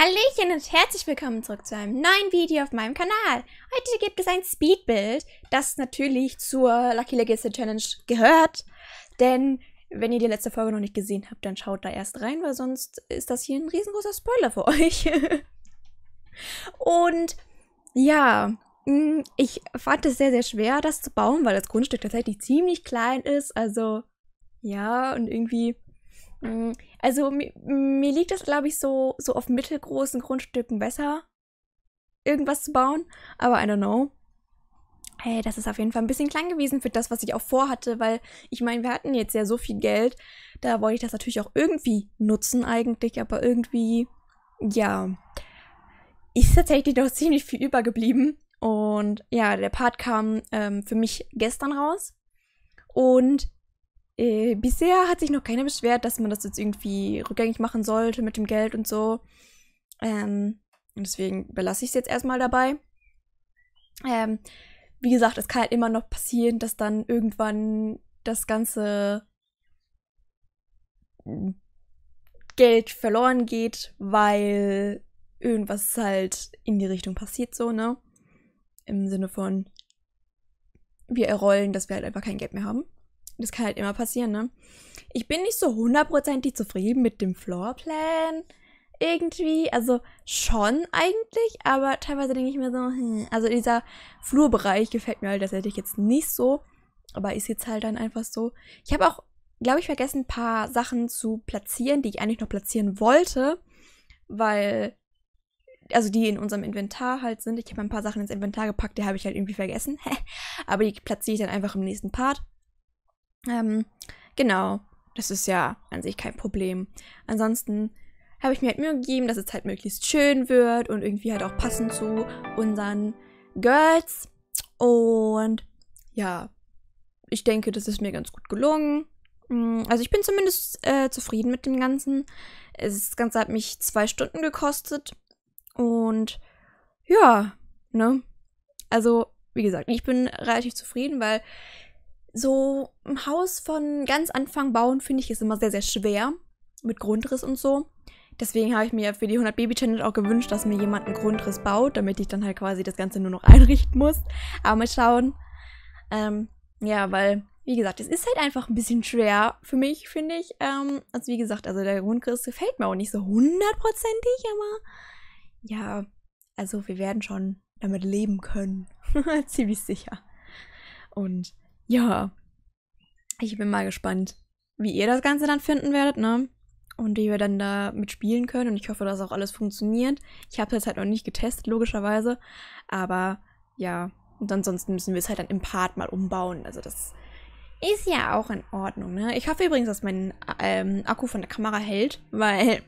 Hallöchen und herzlich willkommen zurück zu einem neuen Video auf meinem Kanal. Heute gibt es ein Speedbild, das natürlich zur Lucky Legacy Challenge gehört. Denn wenn ihr die letzte Folge noch nicht gesehen habt, dann schaut da erst rein, weil sonst ist das hier ein riesengroßer Spoiler für euch. und ja, mm, ich fand es sehr, sehr schwer, das zu bauen, weil das Grundstück tatsächlich ziemlich klein ist. Also ja, und irgendwie Mm, also mir, mir liegt es, glaube ich, so, so auf mittelgroßen Grundstücken besser, irgendwas zu bauen. Aber I don't know. Hey, das ist auf jeden Fall ein bisschen klein gewesen für das, was ich auch vorhatte, weil ich meine, wir hatten jetzt ja so viel Geld. Da wollte ich das natürlich auch irgendwie nutzen eigentlich, aber irgendwie, ja, ist tatsächlich noch ziemlich viel übergeblieben. Und ja, der Part kam ähm, für mich gestern raus. Und äh, bisher hat sich noch keiner beschwert, dass man das jetzt irgendwie rückgängig machen sollte mit dem Geld und so. Ähm, und deswegen belasse ich es jetzt erstmal dabei. Ähm, wie gesagt, es kann halt immer noch passieren, dass dann irgendwann das ganze hm, Geld verloren geht, weil irgendwas halt in die Richtung passiert, so, ne? Im Sinne von, wir errollen, dass wir halt einfach kein Geld mehr haben das kann halt immer passieren, ne? Ich bin nicht so hundertprozentig zufrieden mit dem Floorplan. Irgendwie, also schon eigentlich, aber teilweise denke ich mir so, hm. also dieser Flurbereich gefällt mir halt tatsächlich jetzt nicht so, aber ist jetzt halt dann einfach so. Ich habe auch, glaube ich, vergessen, ein paar Sachen zu platzieren, die ich eigentlich noch platzieren wollte, weil also die in unserem Inventar halt sind. Ich habe ein paar Sachen ins Inventar gepackt, die habe ich halt irgendwie vergessen. Aber die platziere ich dann einfach im nächsten Part. Ähm, genau, das ist ja an sich kein Problem. Ansonsten habe ich mir halt Mühe gegeben, dass es halt möglichst schön wird und irgendwie halt auch passend zu unseren Girls. Und ja, ich denke, das ist mir ganz gut gelungen. Mm, also ich bin zumindest äh, zufrieden mit dem Ganzen. Das Ganze hat mich zwei Stunden gekostet. Und ja, ne? Also, wie gesagt, ich bin relativ zufrieden, weil so ein Haus von ganz Anfang bauen, finde ich, ist immer sehr, sehr schwer. Mit Grundriss und so. Deswegen habe ich mir für die 100 Baby Challenge auch gewünscht, dass mir jemand einen Grundriss baut, damit ich dann halt quasi das Ganze nur noch einrichten muss. Aber mal schauen. Ähm, ja, weil, wie gesagt, es ist halt einfach ein bisschen schwer für mich, finde ich. Ähm, also wie gesagt, also der Grundriss gefällt mir auch nicht so hundertprozentig, aber ja, also wir werden schon damit leben können. Ziemlich sicher. Und ja, ich bin mal gespannt, wie ihr das Ganze dann finden werdet, ne? Und wie wir dann da mitspielen können. Und ich hoffe, dass auch alles funktioniert. Ich habe das halt noch nicht getestet, logischerweise. Aber ja, und ansonsten müssen wir es halt dann im Part mal umbauen. Also das ist ja auch in Ordnung, ne? Ich hoffe übrigens, dass mein ähm, Akku von der Kamera hält, weil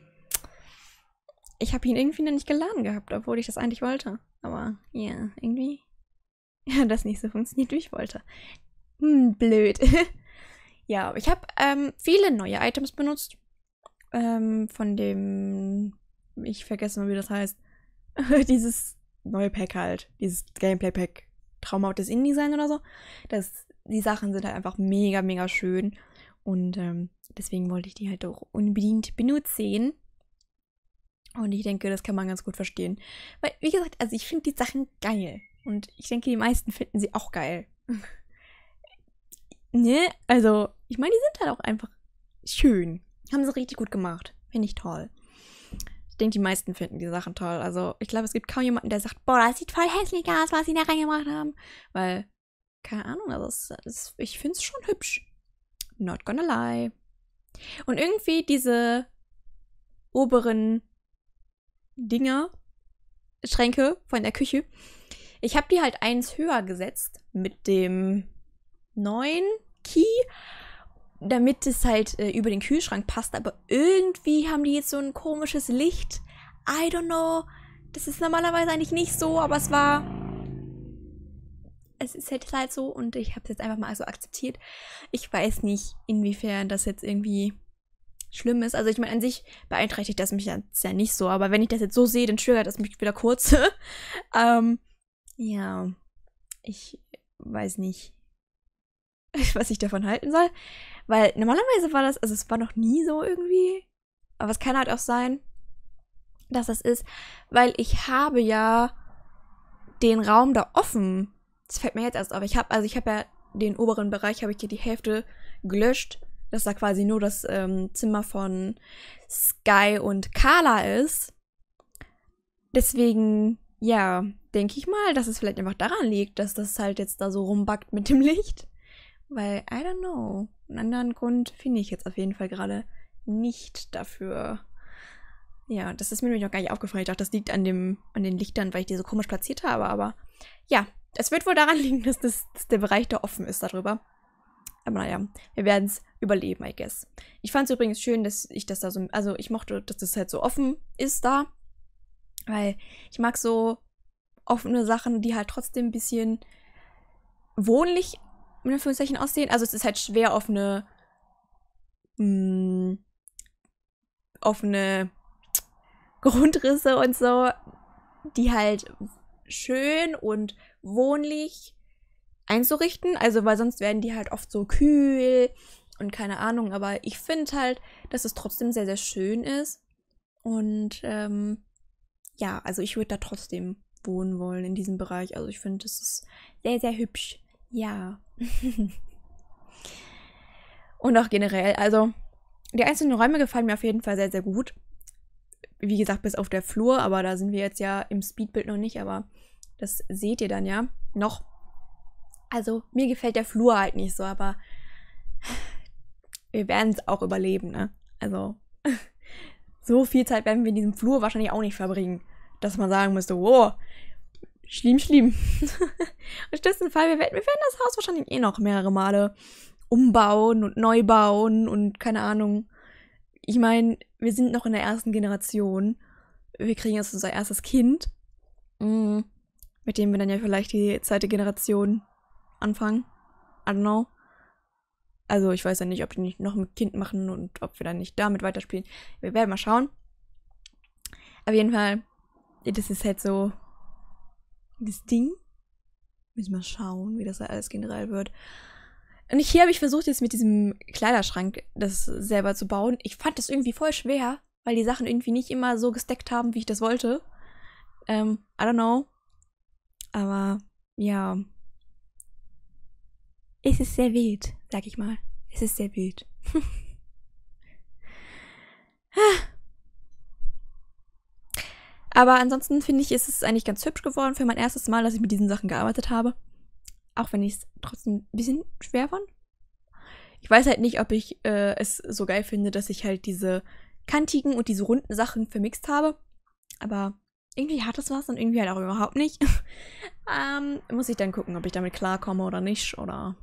ich habe ihn irgendwie noch nicht geladen gehabt, obwohl ich das eigentlich wollte. Aber ja, yeah, irgendwie hat das nicht so funktioniert, wie ich wollte hm, blöd. ja, ich habe ähm, viele neue Items benutzt. Ähm, von dem, ich vergesse mal, wie das heißt. dieses neue Pack halt. Dieses Gameplay-Pack. Traumhaut des InDesign oder so. Das, die Sachen sind halt einfach mega, mega schön. Und ähm, deswegen wollte ich die halt auch unbedingt benutzen. Und ich denke, das kann man ganz gut verstehen. Weil, wie gesagt, also ich finde die Sachen geil. Und ich denke, die meisten finden sie auch geil. ne, also, ich meine, die sind halt auch einfach schön. Haben sie richtig gut gemacht. Finde ich toll. Ich denke, die meisten finden die Sachen toll. Also, ich glaube, es gibt kaum jemanden, der sagt, boah, das sieht voll hässlich aus, was sie da reingemacht haben. Weil, keine Ahnung, also es, es, ich finde es schon hübsch. Not gonna lie. Und irgendwie diese oberen Dinger, Schränke von der Küche, ich habe die halt eins höher gesetzt mit dem 9 Key, damit es halt äh, über den Kühlschrank passt. Aber irgendwie haben die jetzt so ein komisches Licht. I don't know. Das ist normalerweise eigentlich nicht so, aber es war es ist halt, halt so und ich habe es jetzt einfach mal so akzeptiert. Ich weiß nicht, inwiefern das jetzt irgendwie schlimm ist. Also ich meine, an sich beeinträchtigt das mich jetzt ja nicht so, aber wenn ich das jetzt so sehe, dann triggert das mich wieder kurz. ähm, ja, ich weiß nicht. was ich davon halten soll. Weil normalerweise war das, also es war noch nie so irgendwie. Aber es kann halt auch sein, dass das ist, weil ich habe ja den Raum da offen. Das fällt mir jetzt erst auf. Ich habe, also ich habe ja den oberen Bereich, habe ich hier die Hälfte gelöscht, dass da quasi nur das ähm, Zimmer von Sky und Carla ist. Deswegen, ja, denke ich mal, dass es vielleicht einfach daran liegt, dass das halt jetzt da so rumbackt mit dem Licht. Weil, I don't know. Einen anderen Grund finde ich jetzt auf jeden Fall gerade nicht dafür. Ja, das ist mir nämlich noch gar nicht aufgefallen. Ich dachte, das liegt an, dem, an den Lichtern, weil ich die so komisch platziert habe. Aber ja, es wird wohl daran liegen, dass, das, dass der Bereich da offen ist darüber. Aber naja, wir werden es überleben, I guess. Ich fand es übrigens schön, dass ich das da so. Also, ich mochte, dass das halt so offen ist da. Weil ich mag so offene Sachen, die halt trotzdem ein bisschen wohnlich in Anführungszeichen aussehen. Also es ist halt schwer auf eine mh, hm, auf eine Grundrisse und so, die halt schön und wohnlich einzurichten. Also weil sonst werden die halt oft so kühl und keine Ahnung. Aber ich finde halt, dass es trotzdem sehr, sehr schön ist. Und ähm, ja, also ich würde da trotzdem wohnen wollen in diesem Bereich. Also ich finde, es ist sehr, sehr hübsch. Ja. Und auch generell, also die einzelnen Räume gefallen mir auf jeden Fall sehr, sehr gut. Wie gesagt, bis auf der Flur, aber da sind wir jetzt ja im Speedbild noch nicht, aber das seht ihr dann ja noch. Also mir gefällt der Flur halt nicht so, aber wir werden es auch überleben, ne? Also so viel Zeit werden wir in diesem Flur wahrscheinlich auch nicht verbringen, dass man sagen müsste, wow, schlimm, schlimm. Im schlimmsten Fall, wir werden, wir werden das Haus wahrscheinlich eh noch mehrere Male umbauen und neu bauen und keine Ahnung. Ich meine, wir sind noch in der ersten Generation. Wir kriegen jetzt unser erstes Kind, mhm. mit dem wir dann ja vielleicht die zweite Generation anfangen. I don't know. Also ich weiß ja nicht, ob die nicht noch ein Kind machen und ob wir dann nicht damit weiterspielen. Wir werden mal schauen. Auf jeden Fall, das ist halt so das Ding. Müssen wir mal schauen, wie das alles generell wird. Und hier habe ich versucht, jetzt mit diesem Kleiderschrank das selber zu bauen. Ich fand das irgendwie voll schwer, weil die Sachen irgendwie nicht immer so gesteckt haben, wie ich das wollte. Ähm, I don't know. Aber ja. Es ist sehr wild, sag ich mal. Es ist sehr wild. ah. Aber ansonsten finde ich, ist es eigentlich ganz hübsch geworden für mein erstes Mal, dass ich mit diesen Sachen gearbeitet habe. Auch wenn ich es trotzdem ein bisschen schwer fand. Ich weiß halt nicht, ob ich äh, es so geil finde, dass ich halt diese kantigen und diese runden Sachen vermixt habe. Aber irgendwie hat das was und irgendwie halt auch überhaupt nicht. ähm, muss ich dann gucken, ob ich damit klarkomme oder nicht oder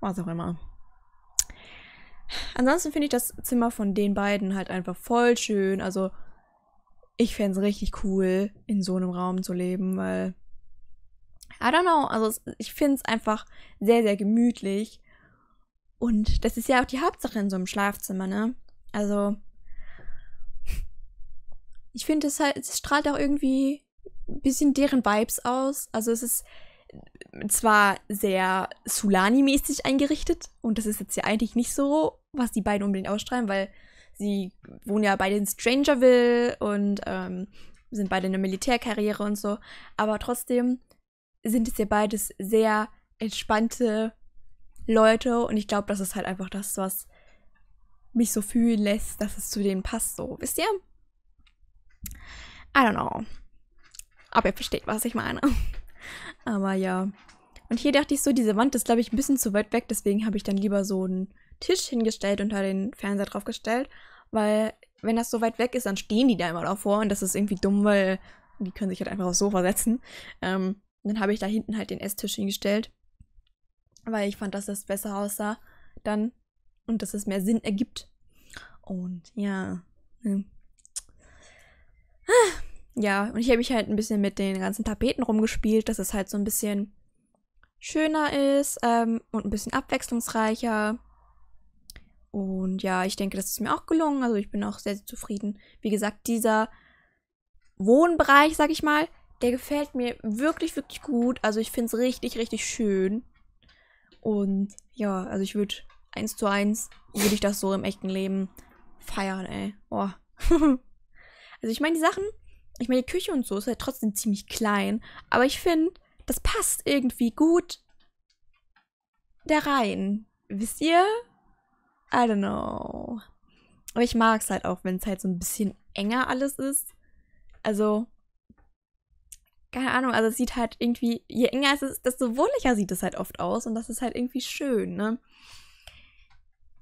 was auch immer. Ansonsten finde ich das Zimmer von den beiden halt einfach voll schön. Also ich fände es richtig cool, in so einem Raum zu leben, weil. I don't know. Also, ich finde es einfach sehr, sehr gemütlich. Und das ist ja auch die Hauptsache in so einem Schlafzimmer, ne? Also, ich finde, es halt, es strahlt auch irgendwie ein bisschen deren Vibes aus. Also, es ist zwar sehr Sulani-mäßig eingerichtet und das ist jetzt ja eigentlich nicht so, was die beiden unbedingt ausstrahlen, weil sie wohnen ja bei den Strangerville und ähm, sind beide in der Militärkarriere und so. Aber trotzdem sind es ja beides sehr entspannte Leute und ich glaube, das ist halt einfach das, was mich so fühlen lässt, dass es zu denen passt, so, wisst ihr? I don't know. Aber ihr versteht, was ich meine. Aber ja. Und hier dachte ich so, diese Wand ist, glaube ich, ein bisschen zu weit weg, deswegen habe ich dann lieber so einen Tisch hingestellt und da den Fernseher draufgestellt, weil wenn das so weit weg ist, dann stehen die da immer davor und das ist irgendwie dumm, weil die können sich halt einfach aufs Sofa setzen. Ähm, dann habe ich da hinten halt den Esstisch hingestellt, weil ich fand, dass das besser aussah dann und dass es mehr Sinn ergibt. Und ja. Ähm. Ah, ja, und ich habe mich halt ein bisschen mit den ganzen Tapeten rumgespielt, dass es halt so ein bisschen schöner ist ähm, und ein bisschen abwechslungsreicher. Und ja, ich denke, das ist mir auch gelungen. Also ich bin auch sehr, sehr zufrieden. Wie gesagt, dieser Wohnbereich, sag ich mal, der gefällt mir wirklich, wirklich gut. Also ich finde es richtig, richtig schön. Und ja, also ich würde eins zu eins, würde ich das so im echten Leben feiern, ey. Oh. also ich meine, die Sachen, ich meine, die Küche und so ist halt trotzdem ziemlich klein. Aber ich finde, das passt irgendwie gut da rein. Wisst ihr? I don't know. Aber ich mag es halt auch, wenn es halt so ein bisschen enger alles ist. Also, keine Ahnung, also es sieht halt irgendwie, je enger es ist, desto wohnlicher sieht es halt oft aus und das ist halt irgendwie schön, ne?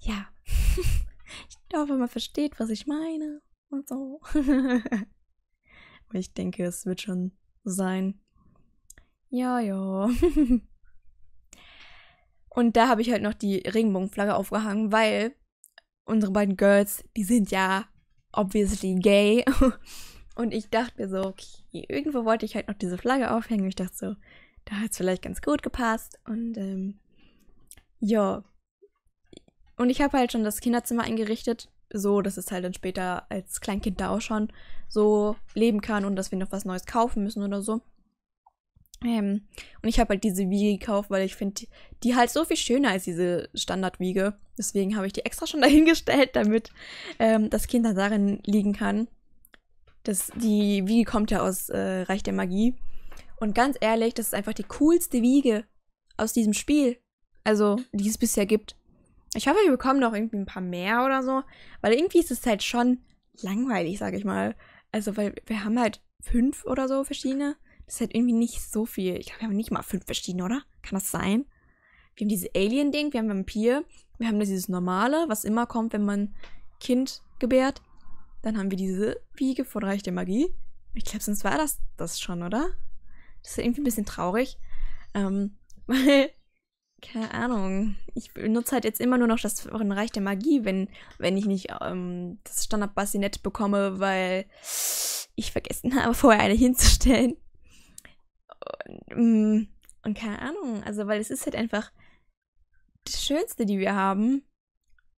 Ja. ich glaube, man versteht, was ich meine und so. ich denke, es wird schon sein. Ja, ja. Und da habe ich halt noch die Regenbogenflagge aufgehangen, weil unsere beiden Girls, die sind ja obviously gay. Und ich dachte mir so, okay, irgendwo wollte ich halt noch diese Flagge aufhängen. Ich dachte so, da hat es vielleicht ganz gut gepasst. Und ähm, ja. Und ich habe halt schon das Kinderzimmer eingerichtet, so dass es halt dann später als Kleinkind da auch schon so leben kann und dass wir noch was Neues kaufen müssen oder so. Ähm, und ich habe halt diese Wiege gekauft, weil ich finde die, die halt so viel schöner als diese Standardwiege. Deswegen habe ich die extra schon dahingestellt, damit ähm, das Kind dann darin liegen kann. Das, die Wiege kommt ja aus äh, Reich der Magie. Und ganz ehrlich, das ist einfach die coolste Wiege aus diesem Spiel. Also, die es bisher gibt. Ich hoffe, wir bekommen noch irgendwie ein paar mehr oder so. Weil irgendwie ist es halt schon langweilig, sage ich mal. Also, weil wir haben halt fünf oder so verschiedene. Das ist halt irgendwie nicht so viel. Ich glaube, wir haben nicht mal fünf verschiedene, oder? Kann das sein? Wir haben dieses Alien-Ding, wir haben Vampir, wir haben dieses normale, was immer kommt, wenn man Kind gebärt. Dann haben wir diese Wiege von Reich der Magie. Ich glaube, sonst war das das schon, oder? Das ist irgendwie ein bisschen traurig. Ähm, weil, keine Ahnung, ich benutze halt jetzt immer nur noch das Reich der Magie, wenn, wenn ich nicht ähm, das Standard-Bassinett bekomme, weil ich vergessen habe, vorher eine hinzustellen und, mm, und keine Ahnung, also weil es ist halt einfach das Schönste, die wir haben.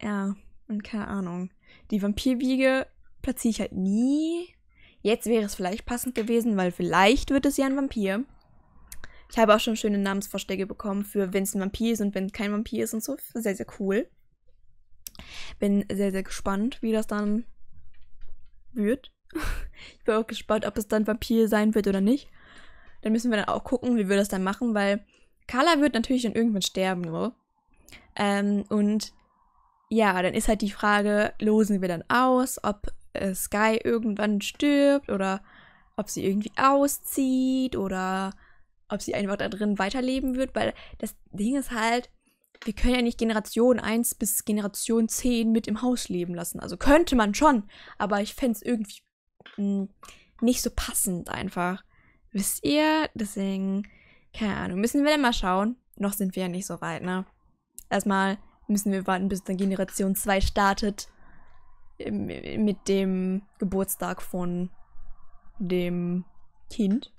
Ja, und keine Ahnung. Die Vampirwiege platziere ich halt nie. Jetzt wäre es vielleicht passend gewesen, weil vielleicht wird es ja ein Vampir. Ich habe auch schon schöne Namensvorschläge bekommen für, wenn es ein Vampir ist und wenn es kein Vampir ist und so. Sehr, sehr cool. Bin sehr, sehr gespannt, wie das dann wird. Ich bin auch gespannt, ob es dann Vampir sein wird oder nicht dann müssen wir dann auch gucken, wie wir das dann machen, weil Carla wird natürlich dann irgendwann sterben, so. Ähm, und ja, dann ist halt die Frage, losen wir dann aus, ob äh, Sky irgendwann stirbt oder ob sie irgendwie auszieht oder ob sie einfach da drin weiterleben wird, weil das Ding ist halt, wir können ja nicht Generation 1 bis Generation 10 mit im Haus leben lassen. Also könnte man schon, aber ich fände es irgendwie mh, mm, nicht so passend einfach. Wisst ihr? Deswegen, keine Ahnung. Müssen wir dann mal schauen. Noch sind wir ja nicht so weit, ne? Erstmal müssen wir warten, bis dann Generation 2 startet. Mit dem Geburtstag von dem Kind.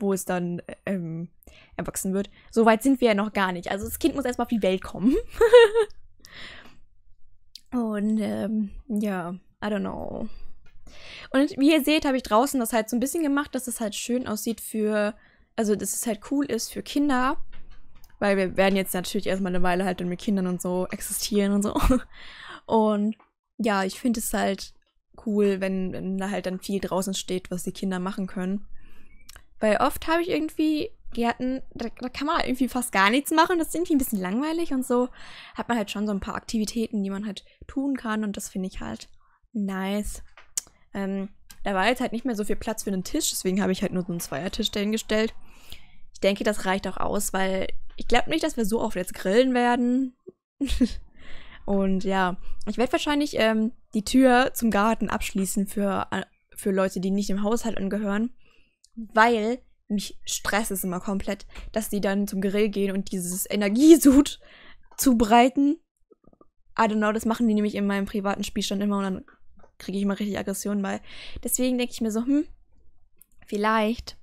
Wo es dann ähm, erwachsen wird. So weit sind wir ja noch gar nicht. Also das Kind muss erstmal auf die Welt kommen. Und ähm, ja, I don't know. Und wie ihr seht, habe ich draußen das halt so ein bisschen gemacht, dass es halt schön aussieht für, also dass es halt cool ist für Kinder. Weil wir werden jetzt natürlich erstmal eine Weile halt mit Kindern und so existieren und so. Und ja, ich finde es halt cool, wenn, wenn da halt dann viel draußen steht, was die Kinder machen können. Weil oft habe ich irgendwie Gärten, da, da kann man irgendwie fast gar nichts machen. Das ist irgendwie ein bisschen langweilig und so hat man halt schon so ein paar Aktivitäten, die man halt tun kann und das finde ich halt nice. Ähm, da war jetzt halt nicht mehr so viel Platz für einen Tisch, deswegen habe ich halt nur so einen Zweiertisch dahingestellt. Ich denke, das reicht auch aus, weil ich glaube nicht, dass wir so oft jetzt grillen werden. Und ja, ich werde wahrscheinlich ähm, die Tür zum Garten abschließen für, äh, für Leute, die nicht im Haushalt angehören, weil mich stresst es immer komplett, dass die dann zum Grill gehen und dieses Energiesud zubereiten. I don't know, das machen die nämlich in meinem privaten Spielstand immer und dann kriege ich mal richtig Aggression bei. Deswegen denke ich mir so, hm, vielleicht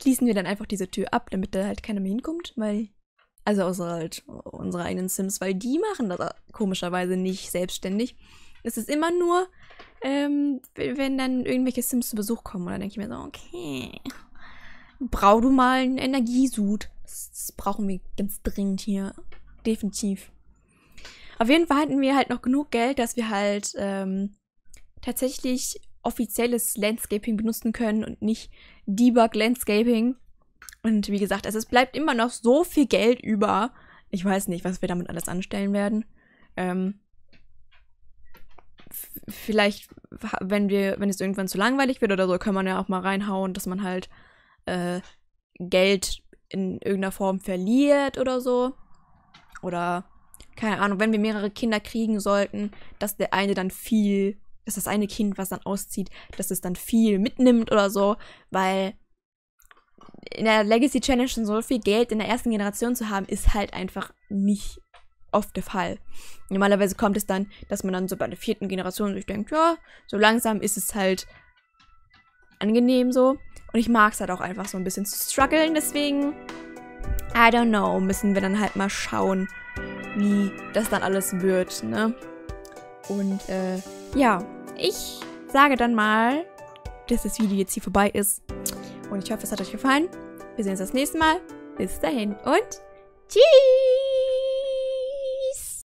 schließen wir dann einfach diese Tür ab, damit da halt keiner mehr hinkommt, weil. Also außer halt unsere eigenen Sims, weil die machen das komischerweise nicht selbstständig. Es ist immer nur, ähm, wenn dann irgendwelche Sims zu Besuch kommen. Und dann denke ich mir so, okay, brauch du mal einen Energiesud. Das brauchen wir ganz dringend hier. Definitiv. Auf jeden Fall hatten wir halt noch genug Geld, dass wir halt ähm, tatsächlich offizielles Landscaping benutzen können und nicht Debug Landscaping. Und wie gesagt, also es bleibt immer noch so viel Geld über. Ich weiß nicht, was wir damit alles anstellen werden. Ähm, vielleicht, wenn wir, wenn es irgendwann zu langweilig wird oder so, kann man ja auch mal reinhauen, dass man halt äh, Geld in irgendeiner Form verliert oder so. Oder keine Ahnung, wenn wir mehrere Kinder kriegen sollten, dass der eine dann viel dass das eine Kind, was dann auszieht, dass es dann viel mitnimmt oder so, weil in der Legacy Challenge schon so viel Geld in der ersten Generation zu haben, ist halt einfach nicht oft der Fall. Normalerweise kommt es dann, dass man dann so bei der vierten Generation sich denkt, ja, so langsam ist es halt angenehm so. Und ich mag es halt auch einfach so ein bisschen zu strugglen, deswegen, I don't know, müssen wir dann halt mal schauen, wie das dann alles wird, ne? Und äh, ja, ich sage dann mal, dass das Video jetzt hier vorbei ist. Und ich hoffe, es hat euch gefallen. Wir sehen uns das nächste Mal. Bis dahin und tschüss!